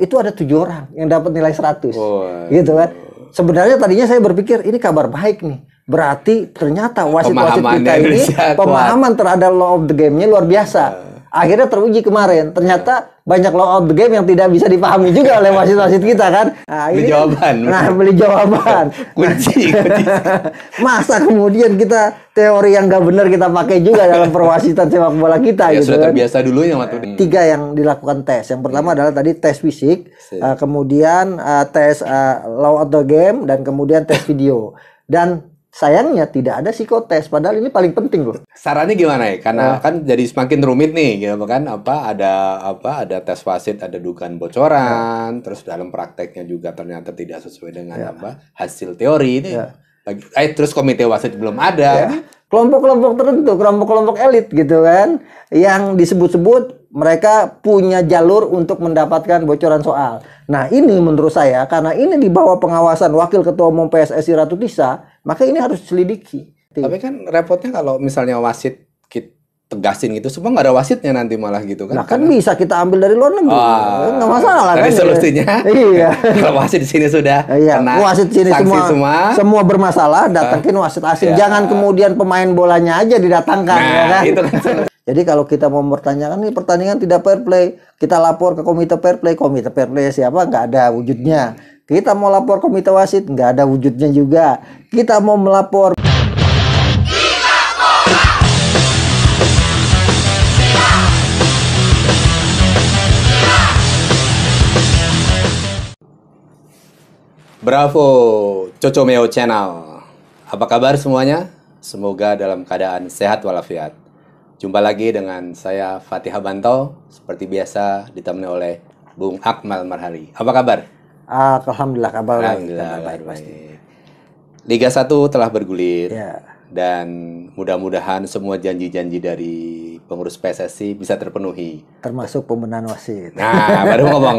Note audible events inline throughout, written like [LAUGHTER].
itu ada tujuh orang yang dapat nilai 100 oh, gitu kan sebenarnya tadinya saya berpikir ini kabar baik nih berarti ternyata wasit-wasit kita ini pemahaman terhadap law of the game-nya luar biasa akhirnya teruji kemarin. Ternyata banyak law out game yang tidak bisa dipahami juga oleh wasit-wasit kita kan. Nah, beli ini, kan- jawaban. Nah, beli jawaban. [LAUGHS] kunci, nah, [LAUGHS] Masa kemudian kita teori yang gak benar kita pakai juga dalam perwasitan sepak bola kita ya, gitu sudah kan? terbiasa dulu yang waktu Tiga yang dilakukan tes. Yang pertama iya. adalah tadi tes fisik, uh, kemudian uh, tes uh, eh, law out game dan kemudian tes video. Dan sayangnya tidak ada psikotes padahal ini paling penting loh sarannya gimana ya karena nah. kan jadi semakin rumit nih gitu kan apa ada apa ada tes wasit ada dugaan bocoran nah. terus dalam prakteknya juga ternyata tidak sesuai dengan ya. apa hasil teori ini ya. eh terus komite wasit belum ada ya. kelompok-kelompok tertentu kelompok-kelompok elit gitu kan yang disebut-sebut mereka punya jalur untuk mendapatkan bocoran soal. Nah ini menurut saya karena ini di bawah pengawasan Wakil Ketua Umum PSSI Ratu Tisa, maka ini harus selidiki. Tapi kan repotnya kalau misalnya wasit kita tegasin gitu, semua nggak ada wasitnya nanti malah gitu kan? Nah kan karena... bisa kita ambil dari luar negeri, oh, nggak masalah kan? Ya? solusinya, iya. [LAUGHS] kalau wasit di sini sudah, iya. wasit sini semua, semua, semua bermasalah, datangin wasit asing, iya. jangan kemudian pemain bolanya aja didatangkan, nah, ya kan? Itu kan jadi kalau kita mau mempertanyakan ini pertandingan tidak fair play, kita lapor ke komite fair play, komite fair play siapa nggak ada wujudnya. Kita mau lapor komite wasit nggak ada wujudnya juga. Kita mau melapor Bravo, Cocomeo Channel. Apa kabar semuanya? Semoga dalam keadaan sehat walafiat. Jumpa lagi dengan saya Fatih Habanto, seperti biasa ditemani oleh Bung Akmal Marhari. Apa kabar? Ah, alhamdulillah kabar alhamdulillah, baik, baik, pasti. Liga 1 telah bergulir. Ya. Dan mudah-mudahan semua janji-janji dari pengurus PSSI bisa terpenuhi. Termasuk pembenahan wasit. Nah, baru [LAUGHS] ngomong.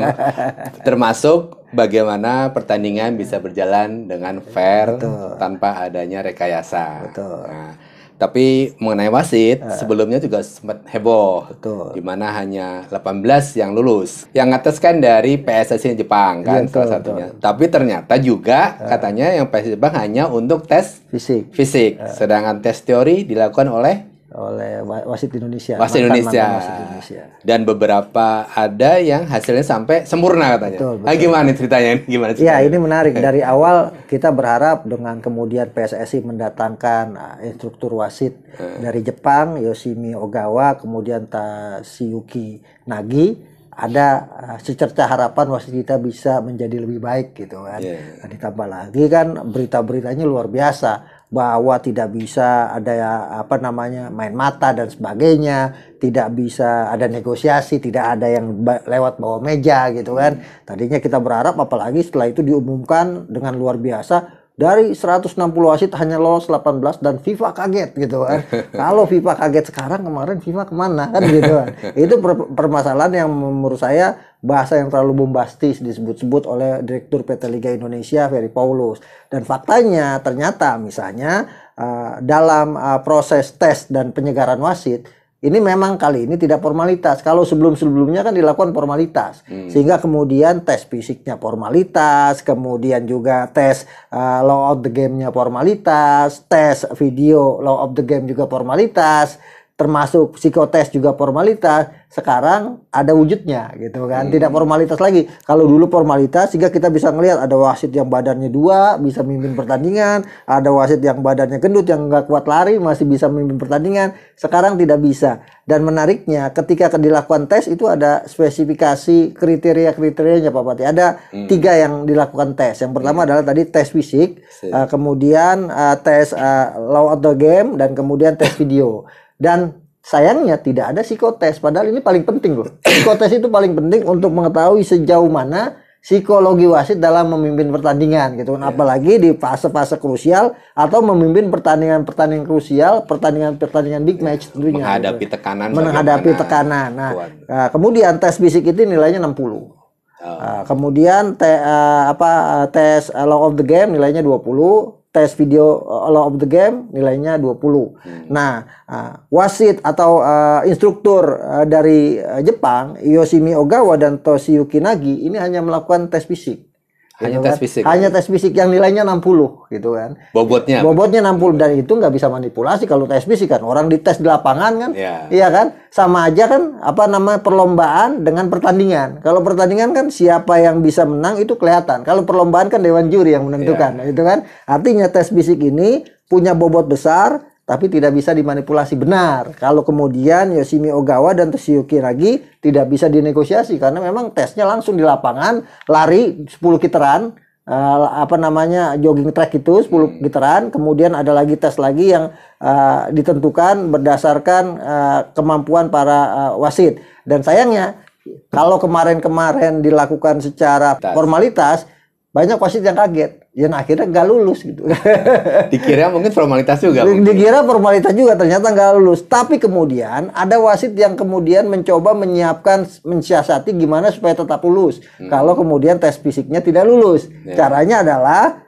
Termasuk bagaimana pertandingan bisa berjalan dengan fair Betul. tanpa adanya rekayasa. Betul. Nah, tapi mengenai wasit, uh, sebelumnya juga sempat heboh. Betul. Dimana mana hanya 18 yang lulus. Yang atas kan dari PSSI Jepang kan iya, betul, salah satunya. Betul. Tapi ternyata juga uh, katanya yang PSSI Jepang hanya untuk tes fisik. Fisik. Uh, sedangkan tes teori dilakukan oleh oleh wasit Indonesia. Wasit Indonesia. Indonesia. Dan beberapa ada yang hasilnya sampai sempurna katanya. Betul, ah, betul. Nah, gimana ceritanya ini? [LAUGHS] Gimana iya, ceritanya? Ya, ini menarik. Eh. Dari awal kita berharap dengan kemudian PSSI mendatangkan ah, instruktur wasit hmm. dari Jepang, Yoshimi Ogawa, kemudian Tashiyuki Nagi ada uh, secerca harapan wasit kita bisa menjadi lebih baik gitu kan. Yeah. Iya. Ditambah lagi kan berita-beritanya luar biasa bahwa tidak bisa ada apa namanya main mata dan sebagainya, tidak bisa ada negosiasi, tidak ada yang lewat bawah meja gitu kan. Hmm. Tadinya kita berharap apalagi setelah itu diumumkan dengan luar biasa dari 160 wasit hanya lolos 18 dan FIFA kaget gitu kan. [LAUGHS] Kalau FIFA kaget sekarang kemarin FIFA kemana kan gitu kan. [LAUGHS] Itu per permasalahan yang menurut saya bahasa yang terlalu bombastis disebut-sebut oleh Direktur PT Liga Indonesia Ferry Paulus. Dan faktanya ternyata misalnya uh, dalam uh, proses tes dan penyegaran wasit ini memang kali ini tidak formalitas. Kalau sebelum-sebelumnya kan dilakukan formalitas, hmm. sehingga kemudian tes fisiknya formalitas, kemudian juga tes uh, law of the game-nya formalitas, tes video law of the game juga formalitas termasuk psikotes juga formalitas sekarang ada wujudnya gitu kan hmm. tidak formalitas lagi kalau dulu formalitas sehingga kita bisa ngelihat ada wasit yang badannya dua bisa mimpin pertandingan ada wasit yang badannya gendut yang nggak kuat lari masih bisa mimpin pertandingan sekarang tidak bisa dan menariknya ketika dilakukan tes itu ada spesifikasi kriteria kriterianya Pak Pati ada hmm. tiga yang dilakukan tes yang pertama hmm. adalah tadi tes fisik uh, kemudian uh, tes uh, law of the game dan kemudian tes video dan sayangnya tidak ada psikotes. Padahal ini paling penting loh. Psikotes itu paling penting untuk mengetahui sejauh mana psikologi wasit dalam memimpin pertandingan gitu kan iya. apalagi di fase-fase krusial atau memimpin pertandingan-pertandingan krusial pertandingan-pertandingan big match tentunya gitu. menghadapi gitu. tekanan menghadapi tekanan nah, nah kemudian tes fisik itu nilainya 60 uh, nah, kemudian te, uh, apa eh, tes uh, law of the game nilainya 20 tes video uh, law of the game nilainya 20. Hmm. Nah, uh, wasit atau uh, instruktur uh, dari uh, Jepang Yoshimi Ogawa dan Toshiyuki Nagi ini hanya melakukan tes fisik. Hanya gitu tes kan? fisik. Hanya kan? tes fisik yang nilainya 60 gitu kan. Bobotnya. Bobotnya 60 dan itu nggak bisa manipulasi kalau tes fisik kan. Orang dites di lapangan kan. Yeah. Iya kan? Sama aja kan apa nama perlombaan dengan pertandingan. Kalau pertandingan kan siapa yang bisa menang itu kelihatan. Kalau perlombaan kan dewan juri yang menentukan yeah. itu kan. Artinya tes fisik ini punya bobot besar tapi tidak bisa dimanipulasi benar. Kalau kemudian Yoshimi Ogawa dan Toshiyuki Nagi tidak bisa dinegosiasi karena memang tesnya langsung di lapangan, lari 10 kiteran, uh, apa namanya jogging track itu 10 kiteran. Hmm. kemudian ada lagi tes lagi yang uh, ditentukan berdasarkan uh, kemampuan para uh, wasit dan sayangnya kalau kemarin-kemarin dilakukan secara formalitas banyak wasit yang kaget yang nah, akhirnya nggak lulus gitu [LAUGHS] dikira mungkin formalitas juga mungkin. dikira formalitas juga ternyata nggak lulus tapi kemudian ada wasit yang kemudian mencoba menyiapkan mensiasati gimana supaya tetap lulus hmm. kalau kemudian tes fisiknya tidak lulus yeah. caranya adalah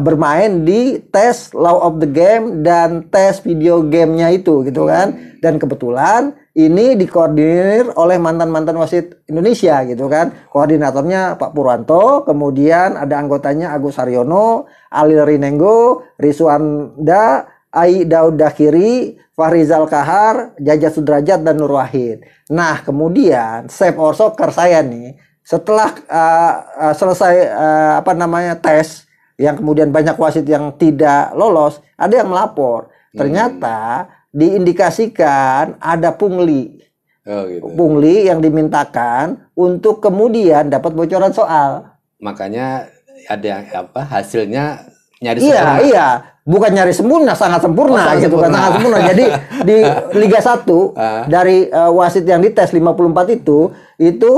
bermain di tes law of the game dan tes video gamenya itu gitu hmm. kan dan kebetulan ini dikoordinir oleh mantan-mantan wasit Indonesia gitu kan. Koordinatornya Pak Purwanto, kemudian ada anggotanya Agus Saryono, Alil Riningo, Riswanda, Ai Daud Dakiri, Fahrizal Kahar, Jaja Sudrajat dan Nur Wahid. Nah, kemudian save or soccer saya nih setelah uh, uh, selesai uh, apa namanya tes yang kemudian banyak wasit yang tidak lolos, ada yang melapor. Hmm. Ternyata hmm diindikasikan ada pungli. Oh, gitu. Pungli yang dimintakan untuk kemudian dapat bocoran soal. Makanya ada yang apa hasilnya nyaris iya, sempurna. Iya, bukan nyari sempurna, sangat sempurna oh, sangat gitu kan, sempurna. kan, sangat sempurna. Jadi di Liga 1 [LAUGHS] ah. dari uh, wasit yang dites 54 itu itu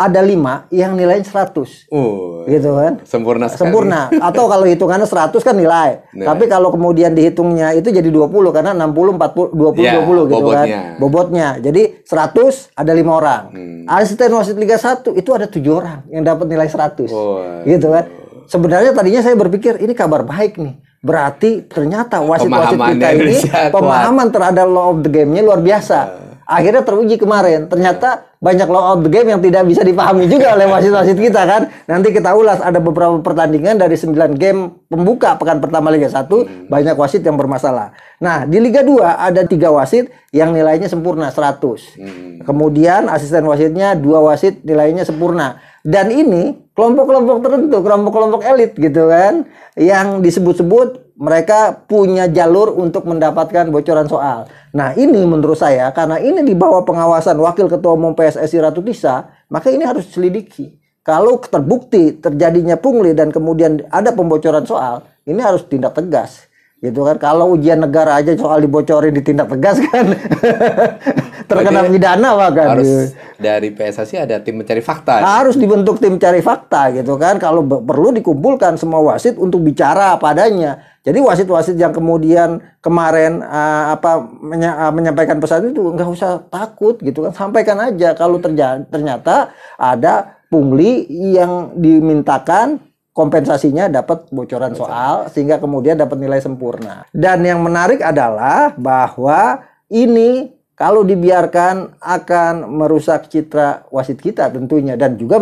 ada lima yang nilainya seratus, Oh, gitu kan? Sempurna sekali. Sempurna. Atau kalau hitungannya seratus kan nilai. nilai. Tapi kalau kemudian dihitungnya itu jadi 20 karena 60 40 20 dua 20 ya, gitu kan. Bobotnya. Jadi seratus ada lima orang. Hmm. Asisten wasit Liga satu itu ada tujuh orang yang dapat nilai seratus, Oh, gitu kan? Sebenarnya tadinya saya berpikir ini kabar baik nih. Berarti ternyata wasit-wasit kita ini pemahaman terhadap law of the game-nya luar biasa akhirnya teruji kemarin. Ternyata banyak low out game yang tidak bisa dipahami juga oleh wasit-wasit kita kan. Nanti kita ulas ada beberapa pertandingan dari 9 game pembuka pekan pertama Liga 1 hmm. banyak wasit yang bermasalah. Nah, di Liga 2 ada tiga wasit yang nilainya sempurna 100. Hmm. Kemudian asisten wasitnya dua wasit nilainya sempurna. Dan ini kelompok-kelompok tertentu, kelompok-kelompok elit gitu kan, yang disebut-sebut mereka punya jalur untuk mendapatkan bocoran soal. Nah ini menurut saya, karena ini di bawah pengawasan Wakil Ketua Umum PSSI Ratu Tisa, maka ini harus diselidiki. Kalau terbukti terjadinya pungli dan kemudian ada pembocoran soal, ini harus tindak tegas gitu kan kalau ujian negara aja soal dibocorin ditindak tegas kan [LAUGHS] terkena pidana bahkan harus iya. dari PSSI ada tim mencari fakta ya? harus dibentuk tim mencari fakta gitu kan kalau perlu dikumpulkan semua wasit untuk bicara padanya jadi wasit-wasit yang kemudian kemarin uh, apa menya, uh, menyampaikan pesan itu nggak usah takut gitu kan sampaikan aja kalau ternyata ada pungli yang dimintakan kompensasinya dapat bocoran soal sehingga kemudian dapat nilai sempurna. Dan yang menarik adalah bahwa ini kalau dibiarkan akan merusak citra wasit kita tentunya dan juga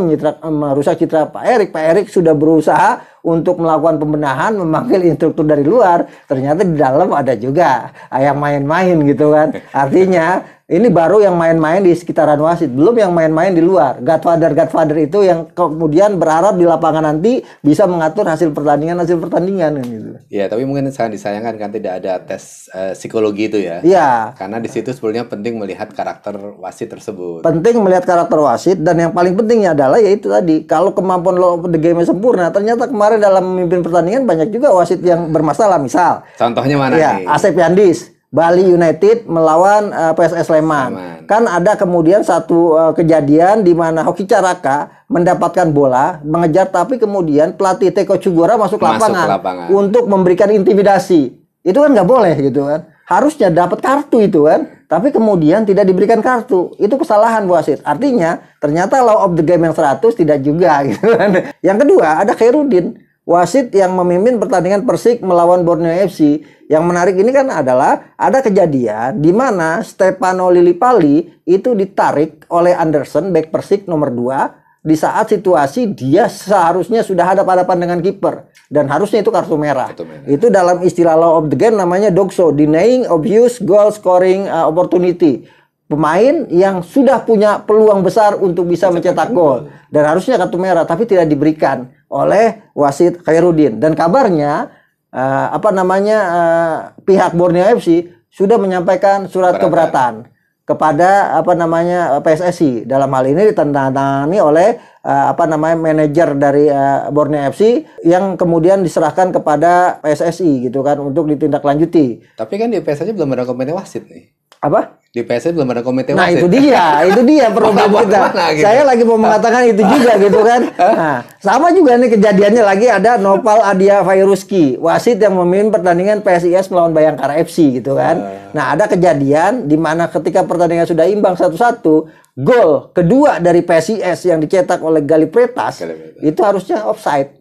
merusak citra Pak Erik. Pak Erik sudah berusaha untuk melakukan pembenahan memanggil instruktur dari luar ternyata di dalam ada juga yang main-main gitu kan artinya ini baru yang main-main di sekitaran wasit belum yang main-main di luar godfather godfather itu yang kemudian berharap di lapangan nanti bisa mengatur hasil pertandingan hasil pertandingan kan, gitu ya tapi mungkin sangat disayangkan kan tidak ada tes uh, psikologi itu ya Iya. karena di situ sebenarnya penting melihat karakter wasit tersebut penting melihat karakter wasit dan yang paling pentingnya adalah yaitu tadi kalau kemampuan lo the game sempurna ternyata kemarin dalam memimpin pertandingan banyak juga wasit yang bermasalah misal. Contohnya mana ya, Asep Yandis. Bali United melawan uh, eh, PSS Sleman. Sleman. Kan ada kemudian satu uh, kejadian di mana Hoki Caraka mendapatkan bola, mengejar tapi kemudian pelatih Teko Cugora masuk, masuk lapangan, lapangan untuk memberikan intimidasi. Itu kan nggak boleh gitu kan. Harusnya dapat kartu itu kan, tapi kemudian tidak diberikan kartu. Itu kesalahan wasit. Artinya ternyata law of the game yang 100 tidak juga [LAUGHS] gitu kan. Yang kedua ada Khairuddin wasit yang memimpin pertandingan Persik melawan Borneo FC. Yang menarik ini kan adalah ada kejadian di mana Stefano Lillipali itu ditarik oleh Anderson back Persik nomor 2 di saat situasi dia seharusnya sudah hadap-hadapan dengan kiper dan harusnya itu kartu merah. kartu merah. Itu dalam istilah law of the game namanya dogso, denying obvious goal scoring uh, opportunity pemain yang sudah punya peluang besar untuk bisa mencetak gol dan harusnya kartu merah tapi tidak diberikan oleh wasit Khairuddin dan kabarnya uh, apa namanya uh, pihak Borneo FC sudah menyampaikan surat keberatan, keberatan kepada apa namanya eh, PSSI dalam hal ini ditandatangani oleh uh, apa namanya manajer dari uh, Borneo FC yang kemudian diserahkan kepada PSSI gitu kan untuk ditindaklanjuti. Tapi kan di PSSI belum ada komite wasit nih apa? Di PSS belum ada komite nah, wasit. Nah itu dia, itu dia [LAUGHS] perubahan kita. Mana, gitu. Saya lagi mau mengatakan itu juga gitu kan. [LAUGHS] Nah, sama juga nih kejadiannya lagi ada Nopal Adia Fairuski, wasit yang memimpin pertandingan PSIS melawan Bayangkara FC gitu kan. Nah ada kejadian di mana ketika pertandingan sudah imbang satu-satu, gol kedua dari PSIS yang dicetak oleh Galipretas itu harusnya offside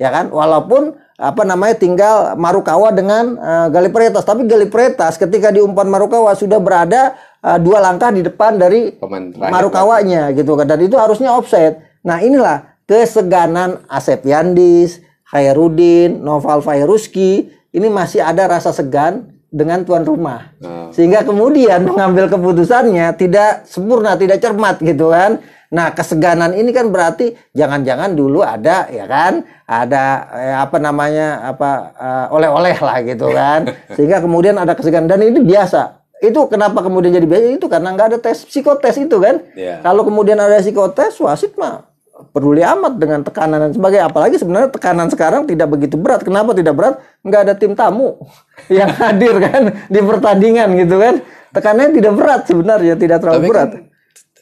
ya kan walaupun apa namanya tinggal Marukawa dengan uh, Galipretas tapi Galipretas ketika diumpan Marukawa sudah berada uh, dua langkah di depan dari Marukawanya gitu kan dan itu harusnya offset nah inilah keseganan Asep Yandis Khairuddin Noval Fairuski ini masih ada rasa segan dengan tuan rumah nah. sehingga kemudian mengambil keputusannya tidak sempurna tidak cermat gitu kan Nah, keseganan ini kan berarti jangan-jangan dulu ada ya kan, ada eh, apa namanya apa eh, oleh-oleh uh, lah gitu kan. [LAUGHS] Sehingga kemudian ada keseganan dan ini biasa. Itu kenapa kemudian jadi biasa itu karena nggak ada tes psikotes itu kan. Yeah. Kalau kemudian ada psikotes, wasit mah peduli amat dengan tekanan dan sebagainya. Apalagi sebenarnya tekanan sekarang tidak begitu berat. Kenapa tidak berat? Nggak ada tim tamu [LAUGHS] yang hadir kan di pertandingan gitu kan. Tekanannya tidak berat sebenarnya, tidak terlalu Tapi kan berat. Kan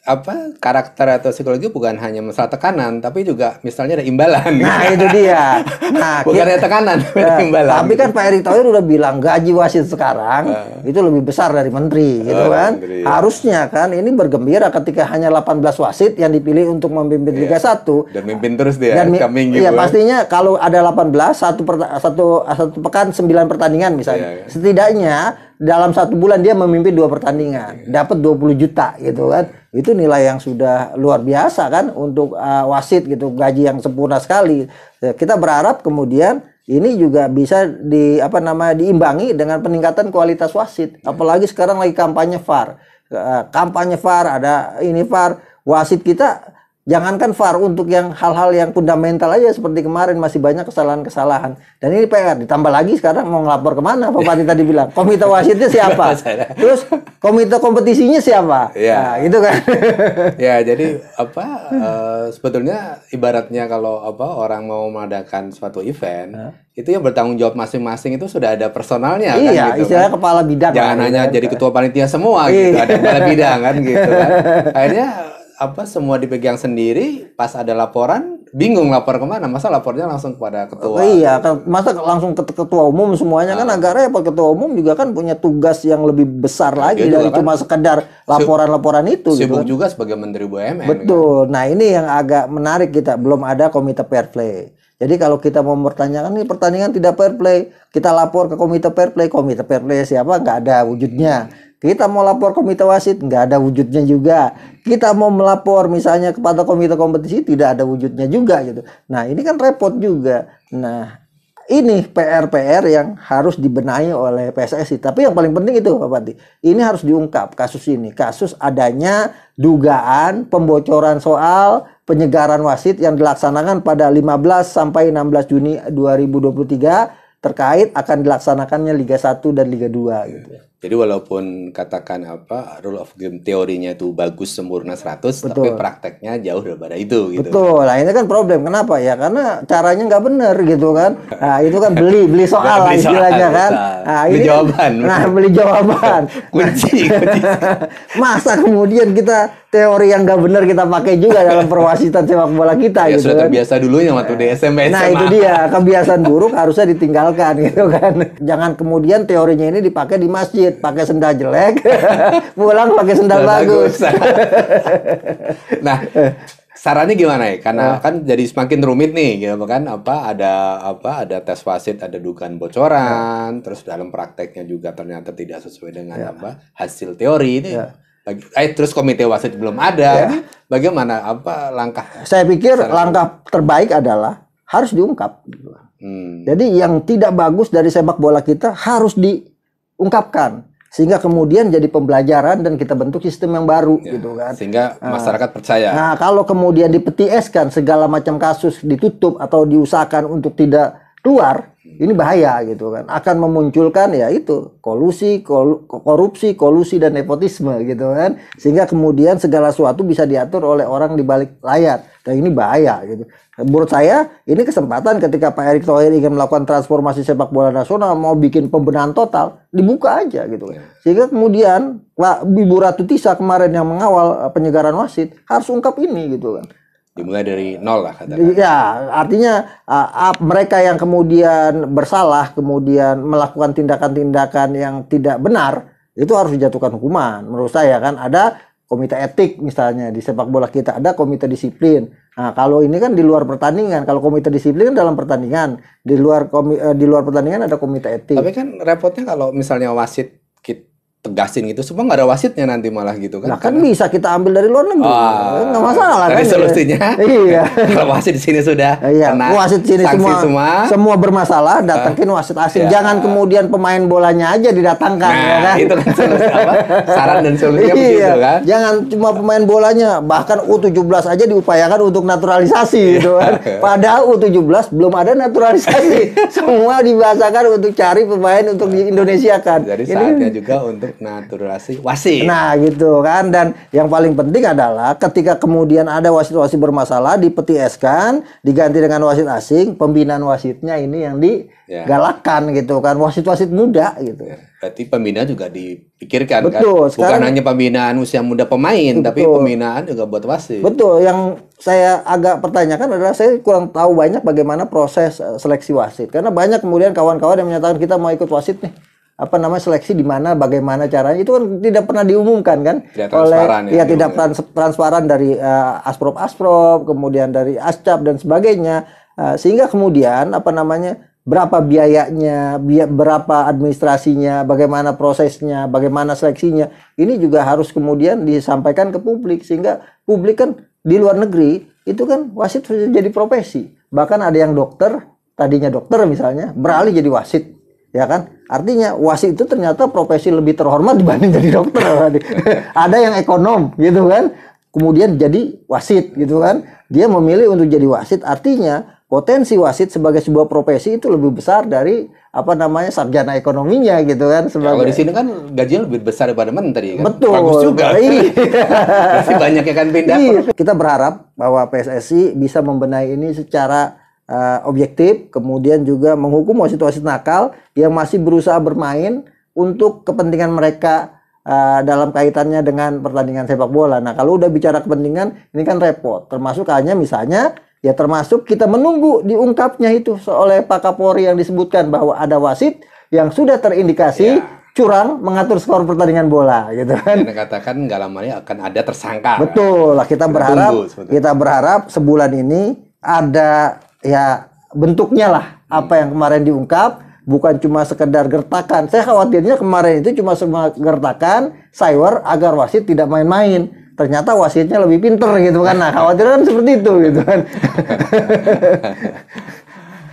apa karakter atau psikologi bukan hanya masalah tekanan tapi juga misalnya ada imbalan nah [LAUGHS] itu dia nah bukan hanya tekanan ya, imbalan tapi kan Pak Erick Thohir udah bilang gaji wasit sekarang uh, itu lebih besar dari menteri gitu eh, kan menteri, ya. harusnya kan ini bergembira ketika hanya 18 wasit yang dipilih untuk memimpin yeah. Liga 1 dan memimpin terus dia dan, coming iya, gitu ya pastinya kalau ada 18 satu per, satu satu pekan 9 pertandingan misalnya yeah, yeah. setidaknya dalam satu bulan dia memimpin dua pertandingan iya. dapat 20 juta gitu kan itu nilai yang sudah luar biasa kan untuk uh, wasit gitu gaji yang sempurna sekali ya, kita berharap kemudian ini juga bisa di apa namanya diimbangi dengan peningkatan kualitas wasit apalagi sekarang lagi kampanye VAR ah, kampanye VAR ada ini VAR wasit kita Jangankan VAR untuk yang hal-hal yang fundamental aja seperti kemarin masih banyak kesalahan-kesalahan. Dan ini PR ditambah lagi sekarang mau ngelapor kemana Pak Pati tadi bilang komite wasitnya siapa? [LAUGHS] Terus komite kompetisinya siapa? Ya. Nah, gitu kan. [LAUGHS] ya jadi apa uh, sebetulnya ibaratnya kalau apa orang mau mengadakan suatu event huh? itu yang bertanggung jawab masing-masing itu sudah ada personalnya kan, iya, kan gitu. istilahnya kan? kepala bidang. Jangan gitu kan, hanya jadi ketua panitia semua gitu, iya. ada kepala bidang kan gitu kan. [LAUGHS] Akhirnya apa semua dipegang sendiri pas ada laporan bingung lapor kemana masa lapornya langsung kepada ketua oh, iya kan masa langsung ke ketua umum semuanya nah. kan ah. agak repot ketua umum juga kan punya tugas yang lebih besar nah, lagi dari kan cuma sekedar laporan-laporan itu gitu sibuk gitu. juga sebagai menteri BUMN gitu. betul kan? nah ini yang agak menarik kita belum ada komite fair play jadi kalau kita mau mempertanyakan ini pertandingan tidak fair play kita lapor ke komite fair play komite fair play siapa nggak ada wujudnya hmm. Kita mau lapor komite wasit nggak ada wujudnya juga. Kita mau melapor misalnya kepada komite kompetisi tidak ada wujudnya juga juga gitu. Nah, ini kan repot juga. Nah, ini PR-PR yang harus dibenahi oleh PSSI. Tapi yang paling penting itu Pak Pati, ini harus diungkap kasus ini. Kasus adanya dugaan pembocoran soal penyegaran wasit yang dilaksanakan pada 15 sampai 16 Juni 2023 terkait akan dilaksanakannya Liga 1 dan Liga 2 gitu ya. Jadi walaupun katakan apa rule of game teorinya itu bagus sempurna 100 Betul. tapi prakteknya jauh daripada itu gitu. Betul. Nah, ini kan problem. Kenapa ya? Karena caranya nggak benar gitu kan. Nah, itu kan beli beli soal lah istilahnya kan. Soal. Nah, beli kan- jawaban. nah, beli jawaban. [LAUGHS] kunci kunci. [LAUGHS] Masa kemudian kita teori yang gak benar kita pakai juga dalam perwasitan [LAUGHS] sepak bola kita ya, gitu sudah kan. terbiasa dulu yang waktu di SMA, iya. SMA. Nah itu dia kebiasaan buruk harusnya ditinggalkan [LAUGHS] gitu kan. Jangan kemudian teorinya ini dipakai di masjid pakai sendal jelek [LAUGHS] pulang pakai sendal bagus. bagus. nah sarannya gimana ya? Karena nah. kan jadi semakin rumit nih, gitu kan? Apa ada apa ada tes wasit, ada dugaan bocoran, nah. terus dalam prakteknya juga ternyata tidak sesuai dengan ya. apa hasil teori ini. Ya eh terus komite wasit belum ada. Ya. Bagaimana apa langkah? Saya pikir langkah terbaik adalah harus diungkap. Hmm. Jadi yang tidak bagus dari sepak bola kita harus diungkapkan sehingga kemudian jadi pembelajaran dan kita bentuk sistem yang baru ya, gitu kan sehingga nah. masyarakat nah, percaya nah kalau kemudian dipetieskan segala macam kasus ditutup atau diusahakan untuk tidak keluar ini bahaya gitu kan akan memunculkan ya itu kolusi kol korupsi kolusi dan nepotisme gitu kan sehingga kemudian segala sesuatu bisa diatur oleh orang di balik layar dan ini bahaya gitu menurut saya ini kesempatan ketika Pak Erick Thohir ingin melakukan transformasi sepak bola nasional mau bikin pembenahan total dibuka aja gitu kan iya. sehingga kemudian Pak Ibu Ratu Tisa kemarin yang mengawal eh, penyegaran wasit harus ungkap ini gitu kan dimulai dari nol lah katakan. Ya, artinya uh, mereka yang kemudian bersalah, kemudian melakukan tindakan-tindakan yang tidak benar, itu harus dijatuhkan hukuman. Menurut saya kan ada komite etik misalnya di sepak bola kita ada komite disiplin. Nah, kalau ini kan di luar pertandingan, kalau komite disiplin kan dalam pertandingan, di luar komi, eh, di luar pertandingan ada komite etik. Tapi kan repotnya kalau misalnya wasit tegasin gitu semua nggak ada wasitnya nanti malah gitu kan nah, kan bisa kita ambil dari luar negeri oh, nggak masalah kan ya. solusinya iya [LAUGHS] kalau wasit di sini sudah eh, iya kena wasit sini semua, semua semua bermasalah datangin eh, wasit asing iya. jangan kemudian pemain bolanya aja didatangkan nah, ya kan itu kan solusi apa saran dan solusinya iya. begitu kan jangan cuma pemain bolanya bahkan U17 aja diupayakan untuk naturalisasi iya. gitu kan padahal U17 belum ada naturalisasi [LAUGHS] semua dibahasakan untuk cari pemain untuk di nah, Indonesia kan jadi saatnya Ini, juga untuk naturalisasi wasit. Nah, gitu kan. Dan yang paling penting adalah ketika kemudian ada wasit-wasit bermasalah dipetis kan, diganti dengan wasit asing, pembinaan wasitnya ini yang digalakkan ya. gitu kan. Wasit-wasit muda gitu. Ya. Berarti pembina juga dipikirkan kan. Betul, kan. Bukan hanya pembinaan usia muda pemain, betul. tapi pembinaan juga buat wasit. Betul. Yang saya agak pertanyakan adalah saya kurang tahu banyak bagaimana proses eh, seleksi wasit. Karena banyak kemudian kawan-kawan yang menyatakan kita mau ikut wasit nih apa namanya seleksi di mana bagaimana caranya itu kan tidak pernah diumumkan kan tidak oleh ya, ya tidak trans transparan dari uh, asprop asprop kemudian dari ascap dan sebagainya uh, sehingga kemudian apa namanya berapa biayanya biaya, berapa administrasinya bagaimana prosesnya bagaimana seleksinya ini juga harus kemudian disampaikan ke publik sehingga publik kan di luar negeri itu kan wasit sudah jadi profesi bahkan ada yang dokter tadinya dokter misalnya beralih jadi wasit ya kan artinya wasit itu ternyata profesi lebih terhormat dibanding jadi dokter [LAUGHS] ada yang ekonom gitu kan kemudian jadi wasit gitu kan dia memilih untuk jadi wasit artinya potensi wasit sebagai sebuah profesi itu lebih besar dari apa namanya sarjana ekonominya gitu kan ya, sebagai kalau di sini kan gajinya lebih besar daripada menteri kan betul bagus juga Masih nah, [LAUGHS] banyak yang kan pindah iya. kita berharap bahwa PSSI bisa membenahi ini secara Eh, objektif, kemudian juga menghukum wasit-wasit nakal yang masih berusaha bermain untuk kepentingan mereka uh, dalam kaitannya dengan pertandingan sepak bola. Nah, kalau udah bicara kepentingan, ini kan repot. Termasuk hanya misalnya ya termasuk kita menunggu diungkapnya itu oleh Pak Kapolri yang disebutkan bahwa ada wasit yang sudah terindikasi ya. curang mengatur skor pertandingan bola gitu kan. Dan katakan nggak lamanya akan ada tersangka. Betul lah kita, berharap tunggu, kita berharap sebulan ini ada ya bentuknya lah hmm. apa yang kemarin diungkap bukan cuma sekedar gertakan. Saya khawatirnya kemarin itu cuma semua gertakan cyber agar wasit tidak main-main. Ternyata wasitnya lebih pinter gitu kan. Nah, khawatirnya kan seperti itu gitu kan. [LAUGHS]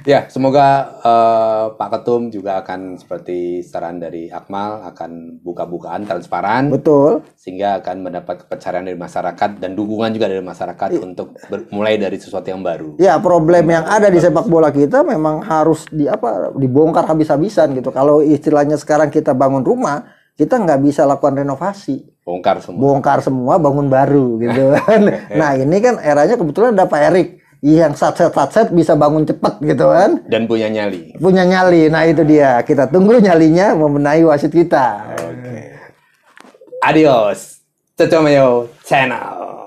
Ya, semoga uh, Pak Ketum juga akan seperti saran dari Akmal akan buka-bukaan transparan. Betul. Sehingga akan mendapat kepercayaan dari masyarakat dan dukungan juga dari masyarakat I untuk mulai dari sesuatu yang baru. Ya, problem yang ada di sepak bola kita memang harus di apa dibongkar habis-habisan gitu. Kalau istilahnya sekarang kita bangun rumah, kita nggak bisa lakukan renovasi. Bongkar semua. Bongkar semua, bangun baru gitu [LAUGHS] nah, ini kan eranya kebetulan ada Pak Erik Iya, yang satset satset bisa bangun cepet gitu kan dan punya nyali punya nyali nah itu dia kita tunggu nyalinya membenahi wasit kita okay. adios Cocomayo channel